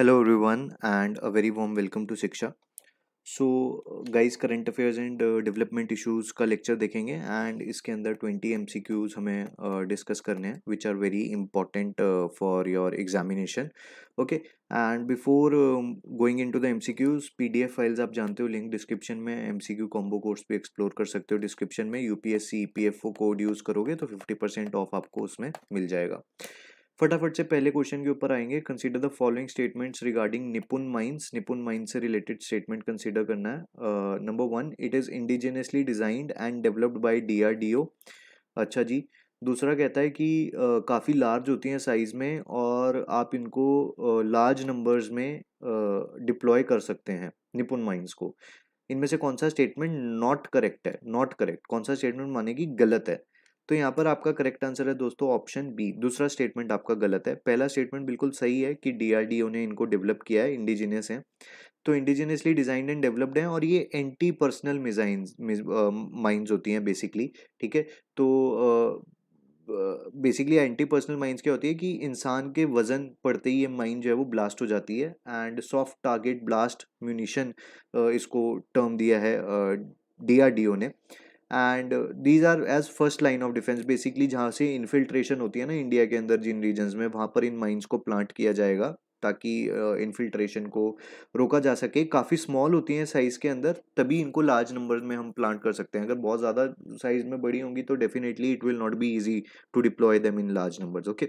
Every everyone and a very warm welcome to Shiksha so guys current affairs and development issues का lecture देखेंगे and इसके अंदर twenty M C Qs हमें discuss uh, करने हैं which are very important for your examination okay and before going into the M C Qs P D F files आप जानते हो लिंक डिस्क्रिप्शन में M C Q combo course भी explore कर सकते हो डिस्क्रिप्शन में you P S C E P F O code use करोगे तो फिफ्टी परसेंट ऑफ आपको उसमें मिल जाएगा फटाफट से पहले क्वेश्चन के ऊपर आएंगे consider the following statements regarding Nipun mines Nipun mines से रिलेटेड स्टेटमेंट कंसीडर करना है number one it is indigenously designed and developed by DRDO अच्छा जी दूसरा कहता है कि uh, काफ़ी लार्ज होती हैं साइज़ में और आप इनको लार्ज uh, नंबर्स में डिप्लॉय uh, कर सकते हैं निपुन माइंस को इनमें से कौन सा स्टेटमेंट नॉट करेक्ट है नॉट करेक्ट कौन सा स्टेटमेंट माने कि गलत है तो यहाँ पर आपका करेक्ट आंसर है दोस्तों ऑप्शन बी दूसरा स्टेटमेंट आपका गलत है पहला स्टेटमेंट बिल्कुल सही है कि डीआरडीओ ने इनको डेवलप किया है इंडिजीनियस है तो इंडिजीनियसली डिजाइंड एंड डेवलप्ड हैं और ये एंटी पर्सनल मिजाइन्स माइंस होती हैं बेसिकली ठीक है तो बेसिकली एंटी पर्सनल माइंस क्या होती है कि इंसान के वजन पड़ते ही ये माइंड जो है वो ब्लास्ट हो जाती है and soft target blast munition इसको टर्म दिया है डीआरडीओ ने uh, and these are as first line of defence basically जहाँ से इन्फिल्ट्रेशन होती है ना इंडिया के अंदर जिन रीजन्स में वहाँ पर इन माइंस को प्लांट किया जाएगा ताकि इन्फिल्ट्रेशन uh, को रोका जा सके काफ़ी स्मॉल होती हैं साइज़ के अंदर तभी इनको लार्ज नंबर में हम प्लांट कर सकते हैं अगर बहुत ज़्यादा साइज़ में बड़ी होंगी तो definitely it will not be easy to deploy them in large number okay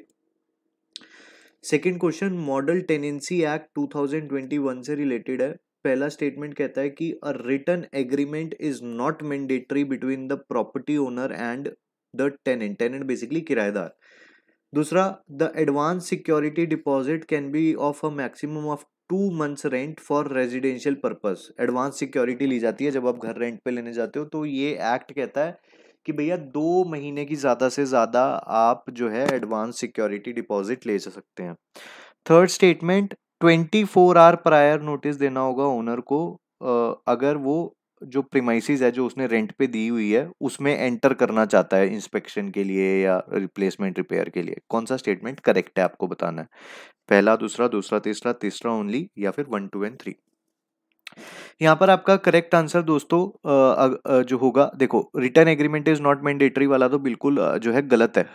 second question model tenancy act 2021 से रिलेटेड है पहला स्टेटमेंट कहता है कि a written agreement is not mandatory between the property owner and the tenant tenant basically किराएदार दूसरा the advance security deposit can be of a maximum of two months rent for residential purpose advance security ली जाती है जब आप घर rent पे लेने जाते हो तो ये एक्ट कहता है कि भैया दो महीने की ज़्यादा से ज़्यादा आप जो है एडवांस सिक्योरिटी डिपॉजिट ले जा सकते हैं third statement twenty four hour prior notice देना होगा ओनर को अगर वो जो प्रीमाइसिस है जो उसने रेंट पे दी हुई है उसमें एंटर करना चाहता है इंस्पेक्शन के लिए या रिप्लेसमेंट रिपेयर के लिए कौन सा स्टेटमेंट करेक्ट है आपको बताना है पहला दूसरा दूसरा तीसरा तीसरा ओनली या फिर वन टू एंड थ्री यहाँ पर आपका करेक्ट आंसर दोस्तों जो होगा देखो written agreement is not mandatory वाला तो बिल्कुल जो है गलत है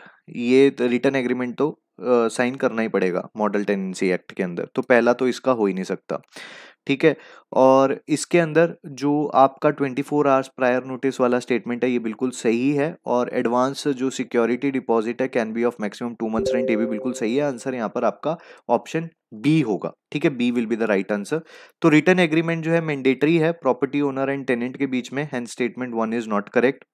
ये रिटर्न एग्रीमेंट तो साइन करना ही पड़ेगा मॉडल टेनेंसी एक्ट के अंदर तो पहला तो इसका हो ही नहीं सकता ठीक है और इसके अंदर जो आपका 24 फोर आवर्स प्रायर नोटिस वाला स्टेटमेंट है ये बिल्कुल सही है और एडवांस जो सिक्योरिटी डिपॉजिट है can be of maximum two months rent ये भी बिल्कुल सही है आंसर यहाँ पर आपका ऑप्शन बी होगा ठीक है B will be the right answer तो रिटर्न एग्रीमेंट जो है मैंडेटरी है प्रॉपर्टी ओनर एंड टेनेंट के बीच में and statement one is not correct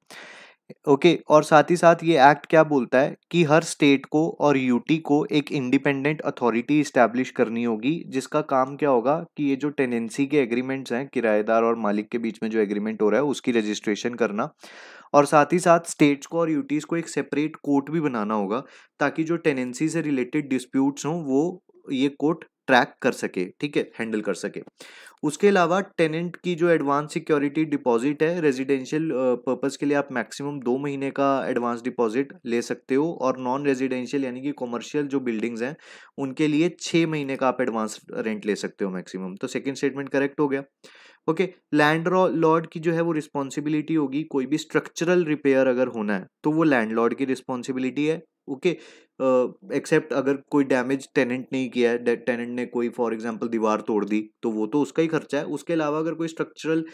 okay और साथ ही साथ ये एक्ट क्या बोलता है कि हर स्टेट को और यूटी को एक इंडिपेंडेंट अथॉरिटी इस्टेब्लिश करनी होगी जिसका काम क्या होगा कि ये जो टेनेंसी के एग्रीमेंट्स हैं किराएदार और मालिक के बीच में जो एग्रीमेंट हो रहा है उसकी रजिस्ट्रेशन करना और साथ ही साथ स्टेट्स को और यूटीज़ को एक सेपरेट कोर्ट भी बनाना होगा ताकि जो टेनेंसी से रिलेटेड डिस्प्यूट्स हों वो ये कोर्ट ट्रैक कर सके ठीक है हैंडल कर सके उसके अलावा टेनेंट की जो एडवांस सिक्योरिटी डिपॉजिट है रेजिडेंशियल पर्पज़ के लिए आप मैक्सिमम दो महीने का एडवांस डिपॉजिट ले सकते हो और नॉन रेजिडेंशियल यानी कि कॉमर्शियल जो बिल्डिंग्स हैं उनके लिए छः महीने का आप एडवांस रेंट ले सकते हो मैक्सिमम तो सेकेंड स्टेटमेंट करेक्ट हो गया ओके लैंड लॉर्ड की जो है वो रिस्पॉन्सिबिलिटी होगी कोई भी स्ट्रक्चरल रिपेयर अगर होना है तो वो लैंड लॉर्ड की रिस्पॉन्सिबिलिटी है ओके okay, एक्सेप्ट uh, अगर कोई डैमेज टेनेंट नहीं किया है टेनेंट ने कोई फॉर एग्जांपल दीवार तोड़ दी तो वो तो उसका ही खर्चा है उसके अलावा अगर कोई स्ट्रक्चरल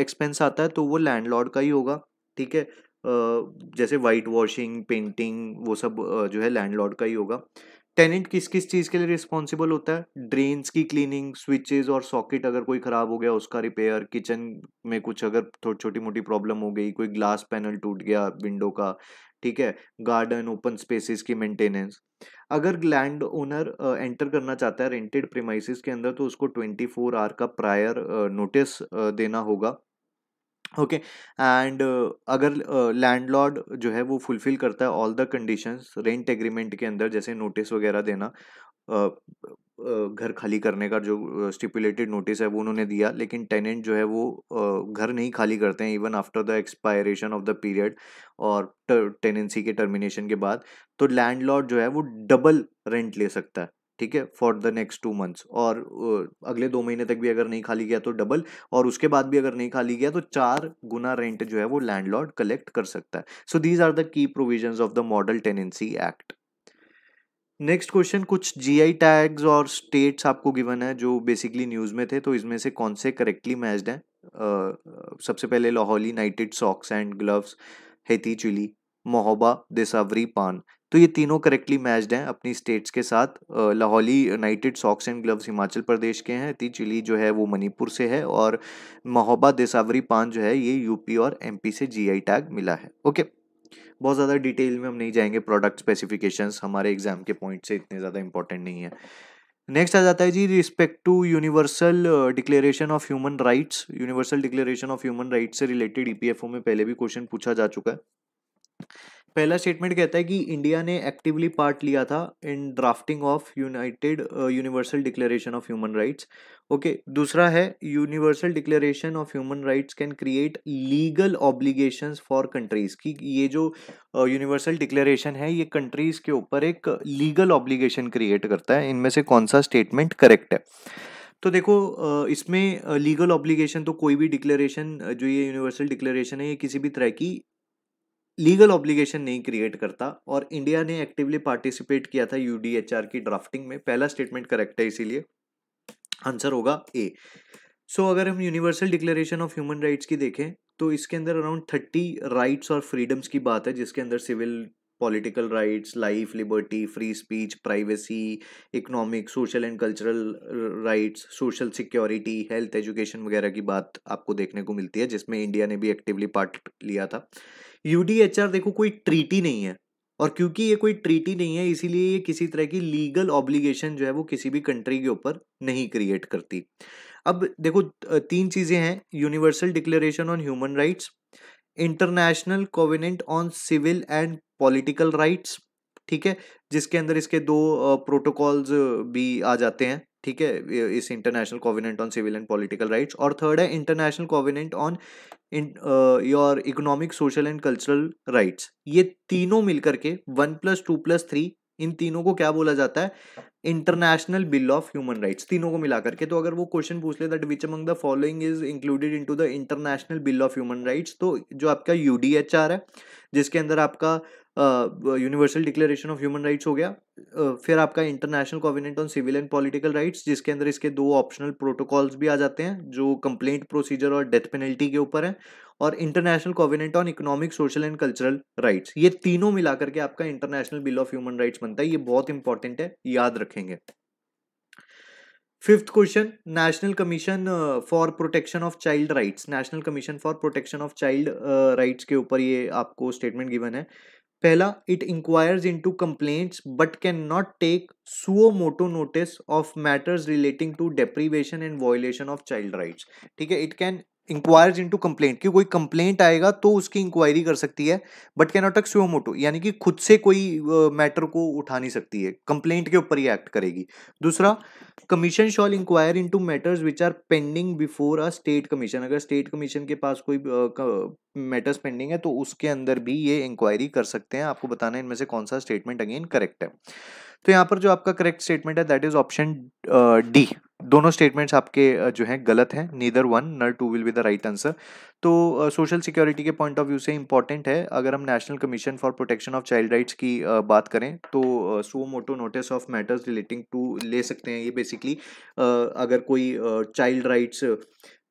एक्सपेंस uh, आता है तो वो लैंडलॉर्ड का ही होगा ठीक है uh, जैसे वाइट वॉशिंग पेंटिंग वो सब uh, जो है लैंडलॉर्ड का ही होगा टेनेंट किस किस चीज़ के लिए रिस्पॉन्सिबल होता है ड्रेन्स की क्लीनिंग स्विचेस और सॉकेट अगर कोई ख़राब हो गया उसका रिपेयर किचन में कुछ अगर छोटी मोटी प्रॉब्लम हो गई कोई ग्लास पैनल टूट गया विंडो का ठीक है गार्डन ओपन स्पेसेस की मेंटेनेंस अगर लैंड ओनर एंटर करना चाहता है रेंटेड प्रीमाइसिस के अंदर तो उसको ट्वेंटी फोर आवर का प्रायर नोटिस देना होगा ओके एंड अगर लैंडलॉर्ड uh, जो है वो फुलफिल करता है all the conditions rent agreement के अंदर जैसे नोटिस वगैरह देना uh, घर खाली करने का जो स्टिपुलेटेड नोटिस है वो उन्होंने दिया लेकिन टेनेंट जो है वो घर नहीं खाली करते हैं even after the expiration of the period और टेनेंसी के टर्मिनेशन के बाद तो लैंडलॉर्ड जो है वो डबल रेंट ले सकता है ठीक है for the next two months और अगले दो महीने तक भी अगर नहीं खाली गया तो डबल और उसके बाद भी अगर नहीं खाली गया तो चार गुना रेंट जो है वो लैंडलॉर्ड कलेक्ट कर सकता है so these are the key provision of the model tenancy act next question कुछ जीआई टैग्स और स्टेट्स आपको गिवन है जो बेसिकली न्यूज़ में थे तो इसमें से कौन से करेक्टली मैच्ड हैं uh, सबसे पहले Lahauli knitted socks and gloves Hathei chilli Mahoba Desawari Paan तो ये तीनों करेक्टली मैच्ड हैं अपनी स्टेट्स के साथ Lahauli knitted socks and gloves Himachal Pradesh के हैं ती चिली जो है वो मणिपुर से है और महोबा देसावरी पान जो है ये यूपी और एमपी से जीआई टैग मिला है ओके बहुत ज़्यादा डिटेल में हम नहीं जाएंगे प्रोडक्ट स्पेसिफिकेशंस हमारे एग्जाम के पॉइंट से इतने ज़्यादा इंपॉर्टेंट नहीं है नेक्स्ट आ जाता है जी respect to universal declaration of human rights universal declaration of human rights से रिलेटेड ईपीएफओ e में पहले भी क्वेश्चन पूछा जा चुका है पहला स्टेटमेंट कहता है कि इंडिया ने एक्टिवली पार्ट लिया था in drafting of united universal declaration of human rights okay दूसरा है universal declaration of human rights can create legal obligations for countries कि ये जो यूनिवर्सल uh, डिक्लेरेशन है ये कंट्रीज के ऊपर एक लीगल ऑब्लिगेशन क्रिएट करता है इनमें से कौन सा स्टेटमेंट करेक्ट है तो देखो uh, इसमें लीगल uh, ऑब्लिगेशन तो कोई भी डिक्लेरेशन uh, जो ये यूनिवर्सल डिक्लेरेशन है ये किसी भी तरह की लीगल ऑब्लिगेशन नहीं क्रिएट करता और इंडिया ने एक्टिवली पार्टिसिपेट किया था यू की ड्राफ्टिंग में पहला स्टेटमेंट करेक्ट है इसीलिए आंसर होगा ए सो so, अगर हम universal declaration of human rights की देखें तो इसके अंदर अराउंड थर्टी राइट्स और फ्रीडम्स की बात है जिसके अंदर civil political rights life liberty free speech privacy economic social and cultural rights social security health education वगैरह की बात आपको देखने को मिलती है जिसमें इंडिया ने भी एक्टिवली पार्ट लिया था यूडीएचआर देखो कोई ट्रीटी नहीं है और क्योंकि ये कोई ट्रीटी नहीं है इसीलिए ये किसी तरह की लीगल ऑब्लिगेशन जो है वो किसी भी कंट्री के ऊपर नहीं क्रिएट करती अब देखो तीन चीज़ें हैं universal declaration on human rights international covenant on civil and political rights ठीक है जिसके अंदर इसके दो प्रोटोकॉल्स भी आ जाते हैं ठीक है इस international covenant on civil and political rights और थर्ड है international covenant on in your economic social and cultural rights ये तीनों मिलकर के one plus two plus three इन तीनों को क्या बोला जाता है international bill of human rights तीनों को मिलाकर के तो अगर वो क्वेश्चन पूछ ले that which among the following is included into the international bill of human rights तो जो आपका यू है जिसके अंदर आपका universal declaration of human rights हो गया uh, फिर आपका international covenant on civil and political rights जिसके अंदर इसके दो ऑप्शनल प्रोटोकॉल्स भी आ जाते हैं जो कंप्लेंट प्रोसीजर और डेथ पेनल्टी के ऊपर है और international covenant on economic social and cultural rights ये तीनों मिलाकर के आपका international bill of human rights बनता है ये बहुत इंपॉर्टेंट है याद रखें रखेंगे fifth question national commission for protection of child rights national commission for protection of child rights के ऊपर ये आपको स्टेटमेंट गिवन है पहला it inquires into complaints but can not take suo motu notice of matters relating to deprivation and violation of child rights ठीक है it can inquires into complaint कि कोई कंप्लेंट आएगा तो उसकी इंक्वायरी कर सकती है but can not suo motu यानी कि खुद से कोई मैटर uh, को उठा नहीं सकती है कंप्लेंट के ऊपर ही एक्ट करेगी दूसरा commission shall inquire into matters which are pending before a state commission अगर स्टेट कमीशन के पास कोई मैटर्स uh, पेंडिंग है तो उसके अंदर भी ये इंक्वायरी कर सकते हैं आपको बताना है इनमें से कौन सा स्टेटमेंट अगेन करेक्ट है तो यहाँ पर जो आपका करेक्ट स्टेटमेंट है दैट इज ऑप्शन डी दोनों स्टेटमेंट्स आपके uh, जो हैं गलत हैं neither one nor two will be the right answer तो सोशल uh, सिक्योरिटी के पॉइंट ऑफ व्यू से इंपॉर्टेंट है अगर हम national commission for protection of child rights की uh, बात करें तो suo uh, motu notice of matters relating to ले सकते हैं ये बेसिकली uh, अगर कोई चाइल्ड uh, राइट्स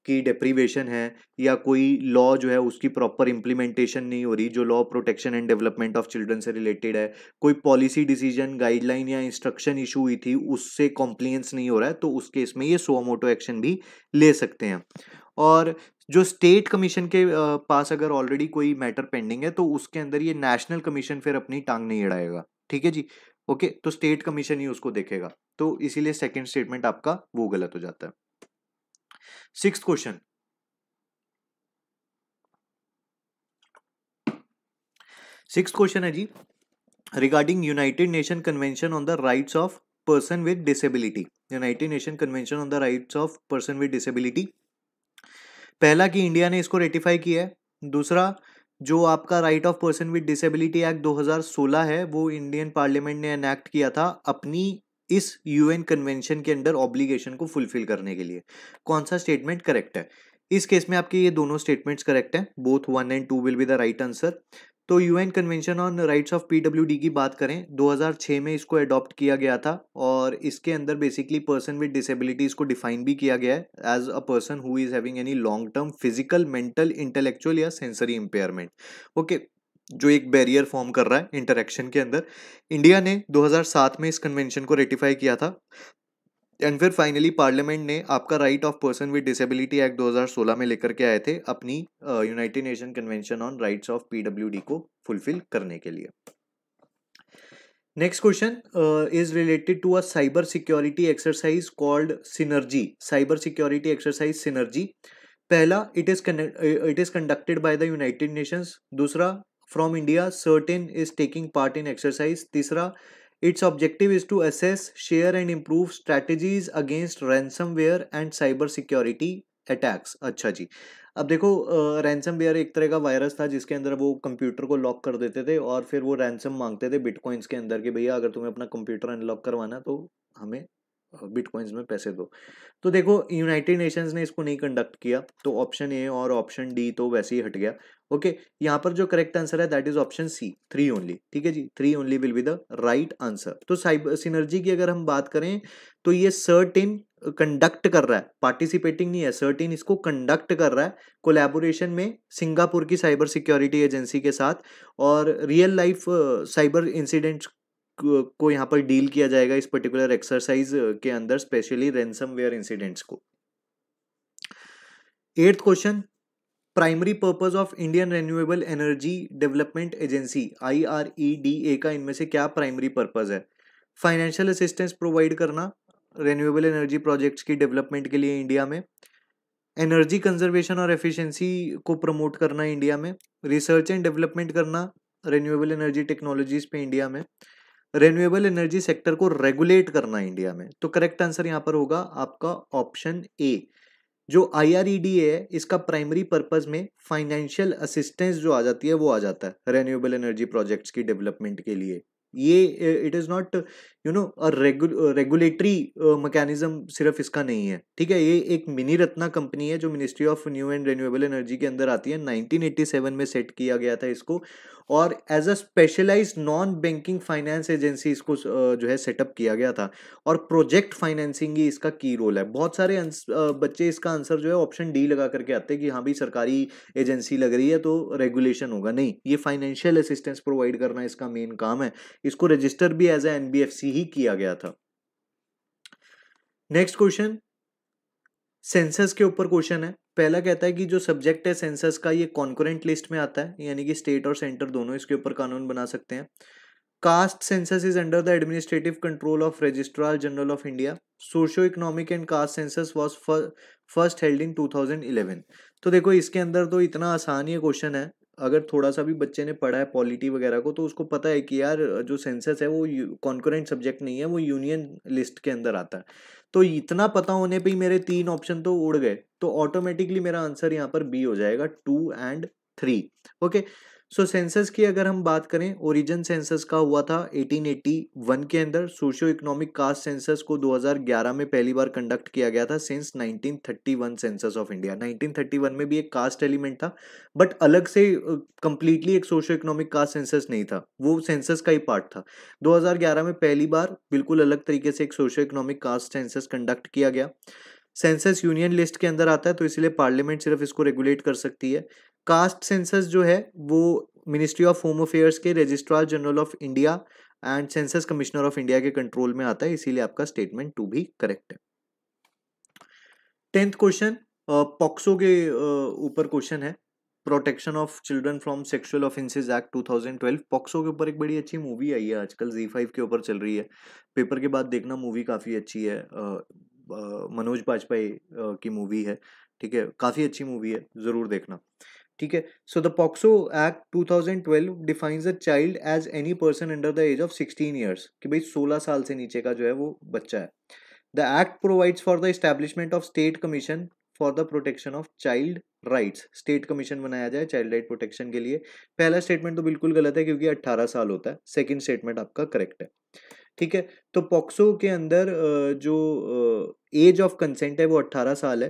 की डेप्रीवेशन है या कोई लॉ जो है उसकी प्रॉपर इम्प्लीमेंटेशन नहीं हो रही जो law protection and development of children से रिलेटेड है कोई पॉलिसी डिसीजन गाइडलाइन या इंस्ट्रक्शन इशू हुई थी उससे कॉम्प्लियंस नहीं हो रहा है तो उस केस में ये मोटो एक्शन भी ले सकते हैं और जो स्टेट कमीशन के पास अगर ऑलरेडी कोई मैटर पेंडिंग है तो उसके अंदर ये नेशनल कमीशन फिर अपनी टांग नहीं अड़ाएगा ठीक है जी ओके तो स्टेट कमीशन ही उसको देखेगा तो इसीलिए सेकंड स्टेटमेंट आपका वो गलत हो जाता है सिक्स क्वेश्चन सिक्स क्वेश्चन है जी regarding united nation convention on the rights of person with disability united nation convention on the rights of person with disability पहला कि इंडिया ने इसको रेटिफाई किया है दूसरा जो आपका right of person with disability act 2016 है वो इंडियन पार्लियामेंट ने एनैक्ट किया था अपनी इस यूएन कन्वेंशन के अंडर ऑब्लिगेशन को फुलफिल करने के लिए कौन सा स्टेटमेंट करेक्ट है इस केस में आपके ये दोनों स्टेटमेंट्स करेक्ट हैं both one and two will be the right answer तो UN convention on rights of PWD की बात करें 2006 में इसको अडॉप्ट किया गया था और इसके अंदर बेसिकली पर्सन विद डिसेबिलिटीज को डिफाइन भी किया गया है as a person who is having any long term physical mental intellectual या सेंसरी इंपेयरमेंट ओके जो एक बैरियर फॉर्म कर रहा है इंटरेक्शन के अंदर इंडिया ने 2007 में इस कन्वेंशन को रेटिफाई किया था एंड फिर फाइनली पार्लियामेंट ने आपका right of person with disability act 2016 में लेकर के आए थे अपनी united nation convention on rights of PWD को फुलफिल करने के लिए next question is related to a cyber security exercise called synergy cyber security exercise synergy पहला it is it is conducted by the united nations दूसरा from India CERT-In is taking part in exercise तीसरा its objective is to assess share and improve strategies against ransomware and cyber security attacks अच्छा जी अब देखो ransom where एक तरह का virus था जिसके अंदर वो कंप्यूटर को लॉक कर देते थे और फिर वो रैनसम मांगते थे बिटकॉइंस के अंदर कि भैया अगर तुम्हें अपना कंप्यूटर अनलॉक करवाना तो हमें बिटकॉइंस में पैसे दो तो देखो यूनाइटेड नेशंस ने इसको नहीं कंडक्ट किया तो ऑप्शन ए और ऑप्शन डी तो वैसे ही हट गया ओके यहाँ पर जो करेक्ट आंसर है that is option C three only ठीक है जी three only will be the right answer तो साइबर सिनर्जी की अगर हम बात करें तो ये सर्ट कंडक्ट कर रहा है पार्टिसिपेटिंग नहीं है सर्टिन इसको कंडक्ट कर रहा है कोलेबोरेशन में सिंगापुर की साइबर सिक्योरिटी एजेंसी के साथ और रियल लाइफ साइबर इंसिडेंट्स को यहाँ पर डील किया जाएगा इस पर्टिकुलर एक्सरसाइज के अंदर स्पेशली वेयर इंसिडेंट्स को eighth question primary purpose of Indian renewable energy development agency I R E D A का इनमें से क्या प्राइमरी पर्पज है फाइनेंशियल असिस्टेंस प्रोवाइड करना रेन्यूएबल एनर्जी प्रोजेक्ट्स की डेवलपमेंट के लिए इंडिया में एनर्जी कंजर्वेशन और एफिशिएंसी को प्रमोट करना इंडिया में रिसर्च एंड डेवलपमेंट करना रेन्यूएबल एनर्जी टेक्नोलॉजीज पे इंडिया में रेन्यूएबल एनर्जी सेक्टर को रेगुलेट करना इंडिया में तो करेक्ट आंसर यहाँ पर होगा आपका ऑप्शन ए जो आई e है इसका प्राइमरी पर्पज में फाइनेंशियल असिस्टेंस जो आ जाती है वो आ जाता है रेन्यूएबल एनर्जी प्रोजेक्ट्स की डेवलपमेंट के लिए ये it is not you know regulatory mechanism सिर्फ इसका नहीं है ठीक है ये एक मिनी रत्ना कंपनी है जो ministry of new and renewable energy के अंदर आती है 1987 में सेट किया गया था इसको और as a specialise non banking finance agency इसको uh, जो है सेटअप किया गया था और प्रोजेक्ट फाइनेंसिंग ही इसका की रोल है बहुत सारे uh, बच्चे इसका आंसर जो है ऑप्शन डी लगा करके आते हैं कि हाँ भाई सरकारी एजेंसी लग रही है तो रेगुलेशन होगा नहीं ये फाइनेंशियल असिस्टेंस प्रोवाइड करना इसका मेन काम है इसको रजिस्टर भी एज ए एनबीएफसी ही किया गया था नेक्स्ट क्वेश्चन सेंसस के ऊपर क्वेश्चन है पहला कहता है कि जो सब्जेक्ट है सेंसस का ये कॉन्कोरेंट लिस्ट में आता है यानी कि स्टेट और सेंटर दोनों इसके ऊपर कानून बना सकते हैं caste census is under the administrative control of registrar general of India socio economic and caste census was first held in 2011 तो देखो इसके अंदर तो इतना आसान ये क्वेश्चन है अगर थोड़ा सा भी बच्चे ने पढ़ा है पॉलिटी वगैरह को तो उसको पता है कि यार जो सेंसस है वो कॉन्करेंट सब्जेक्ट नहीं है वो यूनियन लिस्ट के अंदर आता है तो इतना पता होने पर ही मेरे तीन ऑप्शन तो उड़ गए तो ऑटोमेटिकली मेरा आंसर यहाँ पर बी हो जाएगा two and three okay so so, census की अगर हम बात करें ओरिजिन सेंसस का हुआ था 1881 के अंदर सोशियो इकोनॉमिक कास्ट सेंसस को 2011 में पहली बार कंडक्ट किया गया था सिंस 1931 सेंसस ऑफ इंडिया 1931 में भी एक कास्ट एलिमेंट था बट अलग से कंप्लीटली एक सोशियो इकोनॉमिक कास्ट सेंसस नहीं था वो सेंसस का ही पार्ट था 2011 में पहली बार बिल्कुल अलग तरीके से एक socio economic caste census conduct किया गया सेंसस यूनियन लिस्ट के अंदर आता है तो इसलिए पार्लियामेंट सिर्फ इसको रेगुलेट कर सकती है कास्ट सेंसस जो है वो मिनिस्ट्री ऑफ होम अफेयर्स के registrar general of India and census commissioner of India के कंट्रोल में आता है इसीलिए आपका स्टेटमेंट टू भी करेक्ट है टेंथ क्वेश्चन पॉक्सो के ऊपर क्वेश्चन है protection of children from sexual offences act 2012 POCSO के ऊपर एक बड़ी अच्छी मूवी आई है आजकल जी फाइव के ऊपर चल रही है पेपर के बाद देखना मूवी काफ़ी अच्छी है मनोज बाजपेई की मूवी है ठीक है काफ़ी अच्छी मूवी है ज़रूर देखना ठीक है so the POCSO act 2012 define a child as any person under the age of sixteen years कि भाई सोलह साल से नीचे का जो है वो बच्चा है the act provides for the establishment of state commission for the protection of child rights state commission बनाया जाए चाइल्ड राइट प्रोटेक्शन के लिए पहला स्टेटमेंट तो बिल्कुल गलत है क्योंकि अट्ठारह साल होता है सेकंड स्टेटमेंट आपका करेक्ट है ठीक है तो पॉक्सो के अंदर जो एज ऑफ कंसेंट है वो 18 साल है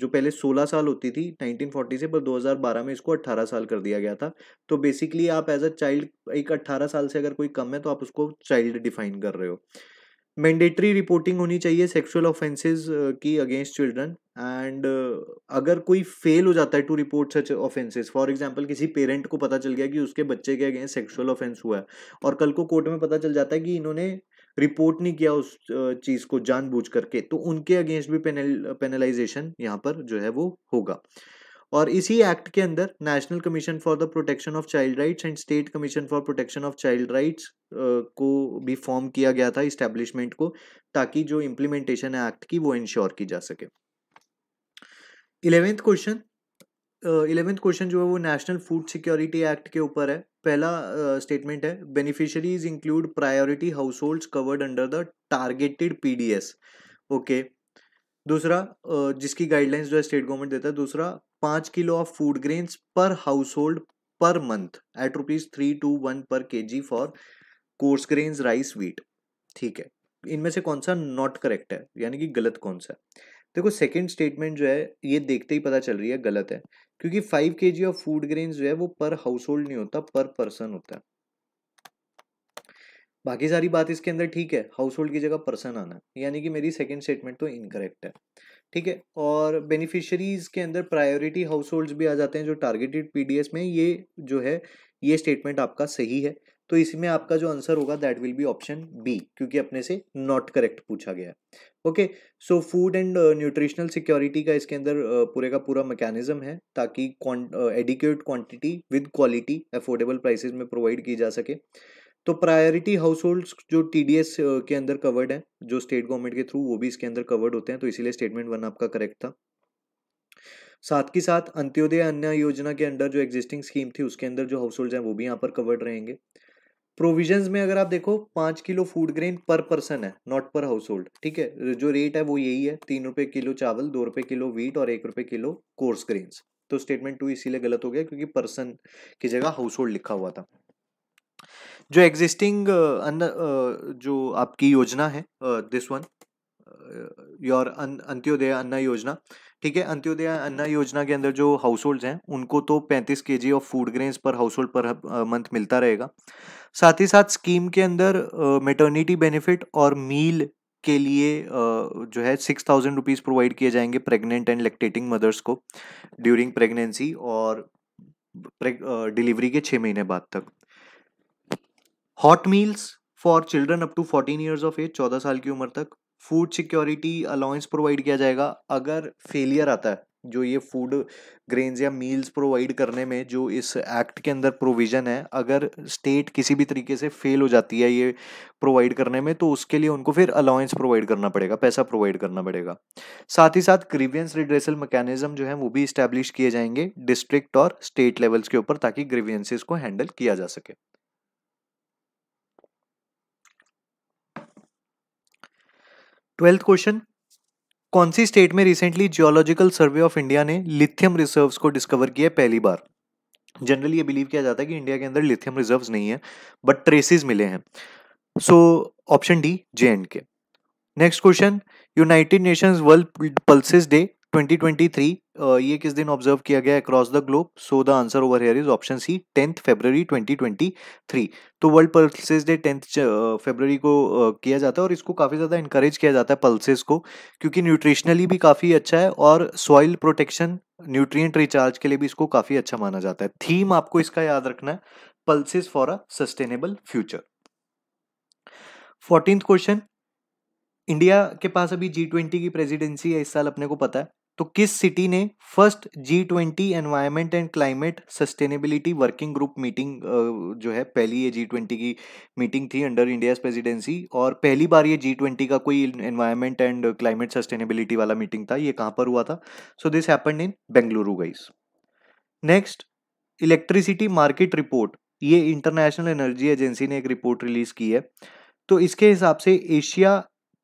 जो पहले 16 साल होती थी 1940 से पर 2012 में इसको 18 साल कर दिया गया था तो बेसिकली आप एज अ चाइल्ड एक 18 साल से अगर कोई कम है तो आप उसको चाइल्ड डिफाइन कर रहे हो मैंडेटरी रिपोर्टिंग होनी चाहिए सेक्सुअल ऑफेंसेस की अगेंस्ट चिल्ड्रन एंड अगर कोई फेल हो जाता है to report such offences for example किसी पेरेंट को पता चल गया कि उसके बच्चे के अगेंस्ट सेक्सुअल ऑफेंस हुआ है और कल को कोर्ट में पता चल जाता है कि इन्होंने रिपोर्ट नहीं किया उस चीज़ को जानबूझ करके तो उनके अगेंस्ट भी पेनल पेनलाइजेशन यहाँ पर जो है वो होगा और इसी एक्ट के अंदर national commission for the protection of child rights and state commission for protection of child rights को भी फॉर्म किया गया था इस्टेब्लिशमेंट को ताकि जो इम्प्लीमेंटेशन है एक्ट की वो इंश्योर की जा सके इलेवेंथ क्वेश्चन इलेवेंथ क्वेश्चन जो है वो नेशनल फूड सिक्योरिटी एक्ट के ऊपर है पहला स्टेटमेंट uh, है beneficiaries include priority household covered under the targeted S okay दूसरा जिसकी गाइडलाइंस जो है स्टेट गवर्नमेंट देता है दूसरा पाँच kilo of food grains per household per month at rupees three two one per K G for coarse grains rice wheat ठीक है इनमें से कौन सा नॉट करेक्ट है यानी कि गलत कौन सा देखो सेकेंड स्टेटमेंट जो है ये देखते ही पता चल रही है गलत है क्योंकि फाइव के जी ऑफ फूड ग्रेन जो है वो पर हाउस होल्ड नहीं होता पर पर्सन होता है बाकी सारी बात इसके अंदर ठीक है हाउस होल्ड की जगह पर्सन आना यानी कि मेरी सेकेंड स्टेटमेंट तो इनकरेक्ट है ठीक है और बेनिफिशरीज के अंदर प्रायोरिटी हाउस होल्ड भी आ जाते हैं जो टारगेटेड एस में ये जो है ये स्टेटमेंट आपका सही है तो इसमें आपका जो आंसर होगा that will be option B क्योंकि अपने से नॉट करेक्ट पूछा गया okay so food and nutritional security का इसके अंदर uh, पूरे का पूरा मैकेनिज्म है ताकि adequate quantity with quality affordable prices में प्रोवाइड की जा सके तो प्रायोरिटी हाउस जो टी के अंदर कवर्ड है जो स्टेट गवर्नमेंट के थ्रू वो भी इसके अंदर कवर्ड होते हैं तो इसीलिए स्टेटमेंट वन आपका करेक्ट था साथ ही साथ अंत्योदय अन्य योजना के अंदर जो एग्जिस्टिंग स्कीम थी उसके अंदर जो हाउस होल्ड हैं वो भी यहाँ पर कवर्ड रहेंगे प्रोविजंस में अगर आप देखो पाँच kilo food grain per person है नॉट पर हाउस होल्ड ठीक है जो रेट है वो यही है तीन रुपये किलो चावल दो रुपये किलो वीट और एक रुपये किलो कोर्स ग्रेन्स तो स्टेटमेंट टू इसीलिए गलत हो गया क्योंकि पर्सन की जगह हाउस होल्ड लिखा हुआ था जो एग्जिस्टिंग uh, uh, जो आपकी योजना है this one your Antyodaya Anna Yojana ठीक है अंत्योदय अन्ना योजना के अंदर जो हाउस होल्ड हैं उनको तो 35 K G of food grains per household per month मिलता रहेगा साथ ही साथ स्कीम के अंदर मेटर्निटी uh, बेनिफिट और मील के लिए जो है सिक्स थाउजेंड रुपीज़ प्रोवाइड किए जाएंगे प्रेग्नेंट एंड लैक्टेटिंग मदर्स को ड्यूरिंग प्रेगनेंसी और डिलीवरी के छः महीने बाद तक hot meals for children up to fourteen years of age चौदह साल की उम्र तक फूड सिक्योरिटी अलाउंस प्रोवाइड किया जाएगा अगर फेलियर आता है जो ये फूड ग्रेन्स या मील्स प्रोवाइड करने में जो इस एक्ट के अंदर प्रोविज़न है अगर स्टेट किसी भी तरीके से फेल हो जाती है ये प्रोवाइड करने में तो उसके लिए उनको फिर अलाउंस प्रोवाइड करना पड़ेगा पैसा प्रोवाइड करना पड़ेगा साथ ही साथ ग्रीवियंस रिड्रेसल मैकेनिज्म जो है वो भी इस्टेब्लिश किए जाएंगे डिस्ट्रिक्ट और स्टेट लेवल्स के ऊपर ताकि ग्रीवियंसिस को हैंडल किया जा सके ट्वेल्थ क्वेश्चन कौन सी स्टेट में recently geological survey of India ने लिथियम रिजर्व्स को डिस्कवर किया पहली बार जनरली ये बिलीव किया जाता है कि इंडिया के अंदर लिथियम रिजर्व्स नहीं है बट ट्रेसेस मिले हैं so option D J and K next question united nations world pulses day 2023 ये किस दिन ऑब्जर्व किया गया across the globe so the answer over here is option C tenth February 2023 तो world pulses day tenth February को किया जाता है और इसको काफ़ी ज़्यादा इंकरेज किया जाता है पल्सेस को क्योंकि न्यूट्रिशनली भी काफ़ी अच्छा है और सॉइल प्रोटेक्शन न्यूट्रिएंट रिचार्ज के लिए भी इसको काफ़ी अच्छा माना जाता है थीम आपको इसका याद रखना है pulses for a sustainable future fourteenth question India के पास अभी जी ट्वेंटी की प्रेसिडेंसी है इस साल अपने को पता है तो किस सिटी ने first G twenty environment and climate sustainability working group meeting जो है पहली ये जी ट्वेंटी की मीटिंग थी अंडर इंडिया प्रेसिडेंसी और पहली बार ये जी ट्वेंटी का कोई एनवायरमेंट एंड क्लाइमेट सस्टेनेबिलिटी वाला मीटिंग था ये कहाँ पर हुआ था so this happen in Bengaluru guys next electricity market report ये इंटरनेशनल एनर्जी एजेंसी ने एक रिपोर्ट रिलीज की है तो इसके हिसाब से एशिया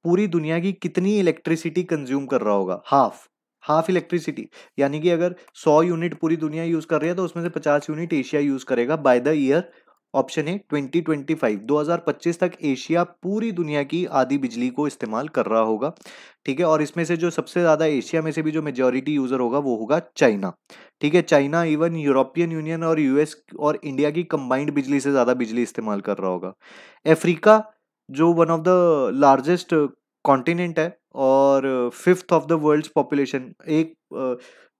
पूरी दुनिया की कितनी इलेक्ट्रिसिटी कंज्यूम कर रहा होगा हाफ हाफ इलेक्ट्रिसिटी यानी कि अगर 100 यूनिट पूरी दुनिया यूज़ कर रही है तो उसमें से 50 यूनिट एशिया यूज़ करेगा बाय द ईयर ऑप्शन है 2025 2025 तक एशिया पूरी दुनिया की आधी बिजली को इस्तेमाल कर रहा होगा ठीक है और इसमें से जो सबसे ज़्यादा एशिया में से भी जो मेजोरिटी यूज़र होगा वो होगा चाइना ठीक है चाइना इवन यूरोपियन यूनियन और यूएस और इंडिया की कंबाइंड बिजली से ज़्यादा बिजली इस्तेमाल कर रहा होगा अफ्रीका जो one of the largest continent है और और fifth of the world's population एक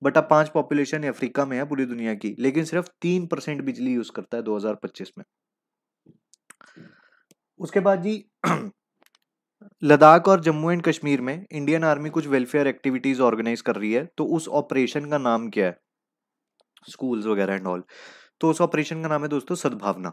बटा पाँच पॉपुलेशन अफ्रीका में है पूरी दुनिया की लेकिन सिर्फ तीन परसेंट बिजली यूज करता है 2025 में उसके बाद जी लद्दाख और जम्मू एंड कश्मीर में इंडियन आर्मी कुछ वेलफेयर एक्टिविटीज ऑर्गेनाइज कर रही है तो उस ऑपरेशन का नाम क्या है स्कूल्स वगैरह एंड ऑल तो उस ऑपरेशन का नाम है दोस्तों सद्भावना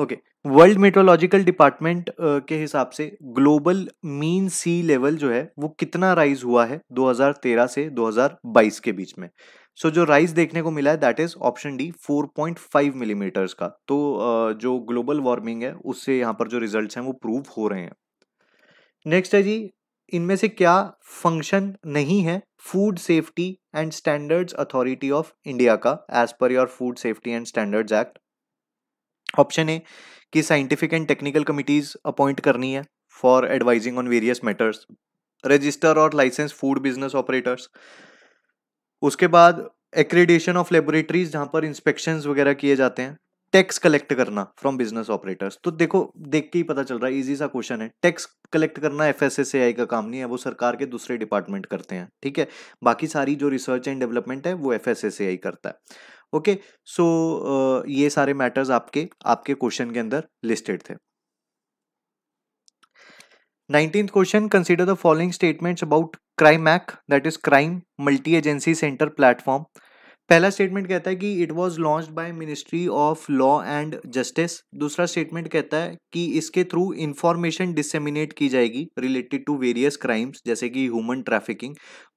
ओके वर्ल्ड मेट्रोलॉजिकल डिपार्टमेंट के हिसाब से ग्लोबल मीन सी लेवल जो है वो कितना राइज हुआ है 2013 से 2022 के बीच में सो so, जो राइज देखने को मिला है that is option D 4.5 millimetres का तो uh, जो ग्लोबल वार्मिंग है उससे यहाँ पर जो रिजल्ट्स हैं वो प्रूव हो रहे हैं नेक्स्ट है जी इनमें से क्या फंक्शन नहीं है food safety and standards authority of India का as per your food safety and standards act option A कि scientific and technical committees appoint करनी है for advising on various matters register और लाइसेंस फूड बिजनेस ऑपरेटर्स उसके बाद accreditation of laboratories जहाँ पर inspection वगैरह किए जाते हैं टैक्स कलेक्ट करना फ्रॉम बिजनेस ऑपरेटर्स तो देखो देख के ही पता चल रहा है इजी सा क्वेश्चन है टैक्स कलेक्ट करना F S S A I काम नहीं है वो सरकार के दूसरे डिपार्टमेंट करते हैं ठीक है बाकी सारी जो रिसर्च एंड डेवलपमेंट है वो एफ एस एस आई करता है ओके सो ये सारे मैटर्स आपके आपके क्वेश्चन के अंदर लिस्टेड थे question question: the following following about crime CrimeAC, that is crime multi agency centre platform पहला स्टेटमेंट कहता है कि it was launch by ministry of law and justice दूसरा स्टेटमेंट कहता है कि इसके थ्रू इंफॉर्मेशन डिसेमिनेट की जाएगी रिलेटेड टू वेरियस क्राइम्स जैसे कि ह्यूमन ट्रैफिकिंग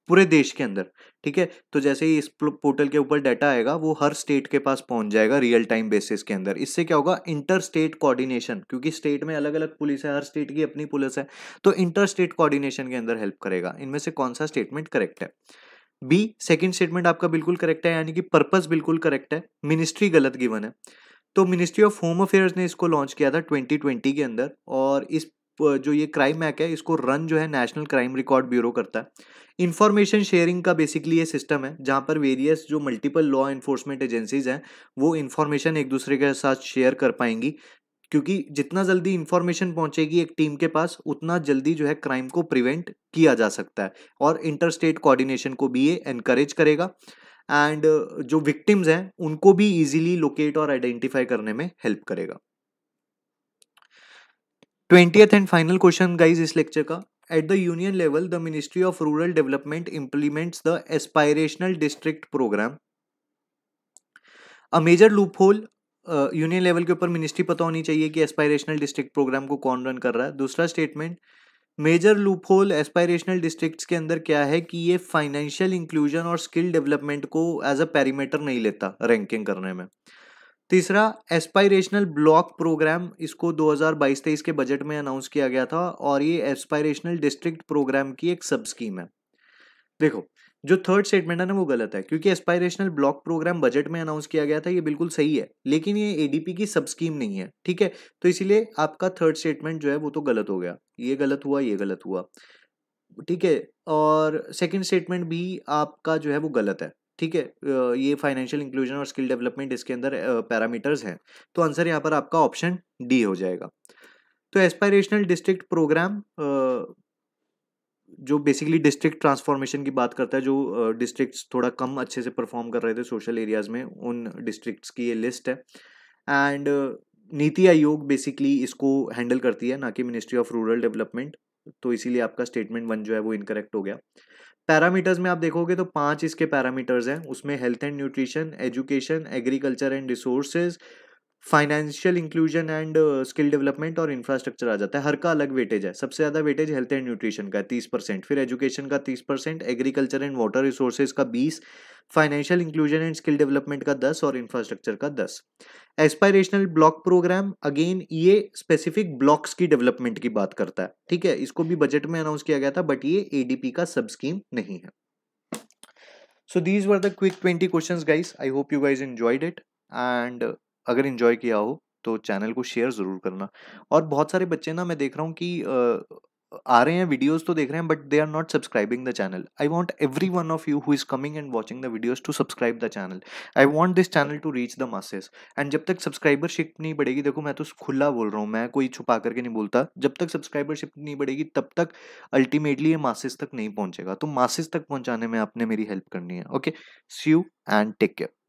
पूरे देश के अंदर ठीक है तो जैसे ही इस पोर्टल के ऊपर डाटा आएगा वो हर स्टेट के पास पहुंच जाएगा रियल टाइम बेसिस के अंदर इससे क्या होगा इंटर स्टेट कोऑर्डिनेशन क्योंकि स्टेट में अलग अलग पुलिस है हर स्टेट की अपनी पुलिस है तो इंटर स्टेट कोऑर्डिनेशन के अंदर हेल्प करेगा इनमें से कौन सा स्टेटमेंट करेक्ट है बी सेकेंड स्टेटमेंट आपका बिल्कुल करेक्ट है यानी कि पर्पज बिल्कुल करेक्ट है मिनिस्ट्री गलत गिवन है तो मिनिस्ट्री ऑफ होम अफेयर्स ने इसको लॉन्च किया था ट्वेंटी के अंदर और इस जो ये क्राइम एक्ट है इसको रन जो है नेशनल क्राइम रिकॉर्ड ब्यूरो करता है इन्फॉर्मेशन शेयरिंग का बेसिकली ये सिस्टम है जहाँ पर वेरियस जो मल्टीपल लॉ इन्फोर्समेंट एजेंसीज हैं वो इन्फॉर्मेशन एक दूसरे के साथ शेयर कर पाएंगी क्योंकि जितना जल्दी इन्फॉर्मेशन पहुंचेगी एक टीम के पास उतना जल्दी जो है क्राइम को प्रिवेंट किया जा सकता है और इंटर स्टेट कोऑर्डिनेशन को भी ये एनकरेज करेगा एंड जो विक्टिम्स हैं उनको भी इजीली लोकेट और आइडेंटिफाई करने में हेल्प करेगा twentieth and final question guys इस लेक्चर का At the union level, the Ministry of Rural Development implements the Aspirational District Program. A major loophole union uh, level के ऊपर मिनिस्ट्री पता होनी चाहिए कि एस्पायरेशनल डिस्ट्रिक्ट प्रोग्राम को कौन रन कर रहा है दूसरा statement major loophole aspirational districts के अंदर क्या है कि ये फाइनेंशियल इंक्लूजन और स्किल डेवलपमेंट को एज अ पैरीमीटर नहीं लेता रैंकिंग करने में तीसरा एस्पायरेशनल ब्लॉक प्रोग्राम इसको 2022-23 के बजट में अनाउंस किया गया था और ये एस्पायरेशनल डिस्ट्रिक्ट प्रोग्राम की एक सब स्कीम है देखो जो थर्ड स्टेटमेंट है ना वो गलत है क्योंकि एस्पायरेशनल ब्लॉक प्रोग्राम बजट में अनाउंस किया गया था ये बिल्कुल सही है लेकिन ये एडीपी की सब स्कीम नहीं है ठीक है तो इसीलिए आपका थर्ड स्टेटमेंट जो है वो तो गलत हो गया ये गलत हुआ ये गलत हुआ ठीक है और सेकंड स्टेटमेंट भी आपका जो है वो गलत है ठीक है ये फाइनेंशियल इंक्लूजन और स्किल डेवलपमेंट इसके अंदर पैरामीटर्स हैं तो आंसर यहाँ पर आपका ऑप्शन डी हो जाएगा तो एस्पायरेशनल डिस्ट्रिक्ट प्रोग्राम जो बेसिकली डिस्ट्रिक्ट ट्रांसफॉर्मेशन की बात करता है जो डिस्ट्रिक्ट्स थोड़ा कम अच्छे से परफॉर्म कर रहे थे सोशल एरियाज़ में उन डिस्ट्रिक्ट्स की ये लिस्ट है एंड नीति आयोग बेसिकली इसको हैंडल करती है ना कि मिनिस्ट्री ऑफ रूरल डेवलपमेंट तो इसीलिए आपका स्टेटमेंट वन जो है वो इनकरेक्ट हो गया पैरामीटर्स में आप देखोगे तो पांच इसके पैरामीटर्स हैं उसमें health and nutrition education agriculture and resources financial inclusion and skill development और इंफ्रास्ट्रक्चर आ जाता है हर का अलग वेटेज है सबसे ज़्यादा वेटेज हेल्थ एंड न्यूट्रिशन का है तीस परसेंट फिर एजुकेशन का तीस percent agriculture and water resources का बीस financial inclusion and skill development का दस और इंफ्रास्ट्रक्चर का दस एस्पायरेशनल ब्लॉक प्रोग्राम अगेन ये स्पेसिफिक ब्लॉक्स की डेवलपमेंट की बात करता है ठीक है इसको भी बजट में अनाउंस किया गया था बट ये एडीपी का सब स्कीम नहीं है so these were the quick twenty question guys I hope you guys enjoyed it and अगर इंजॉय किया हो तो चैनल को शेयर ज़रूर करना और बहुत सारे बच्चे ना मैं देख रहा हूँ कि आ रहे हैं वीडियोस तो देख रहे हैं but they are not subscribing the channel I want every one of you who is coming and watching the videos to subscribe the channel I want this channel to reach the masses and जब तक सब्सक्राइबरशिप नहीं बढ़ेगी देखो मैं तो खुला बोल रहा हूँ मैं कोई छुपा करके नहीं बोलता जब तक सब्सक्राइबरशिप नहीं बढ़ेगी तब तक अल्टीमेटली ये मासेस तक नहीं पहुंचेगा तो मासेस तक पहुंचाने में आपने मेरी हेल्प करनी है okay see you and take care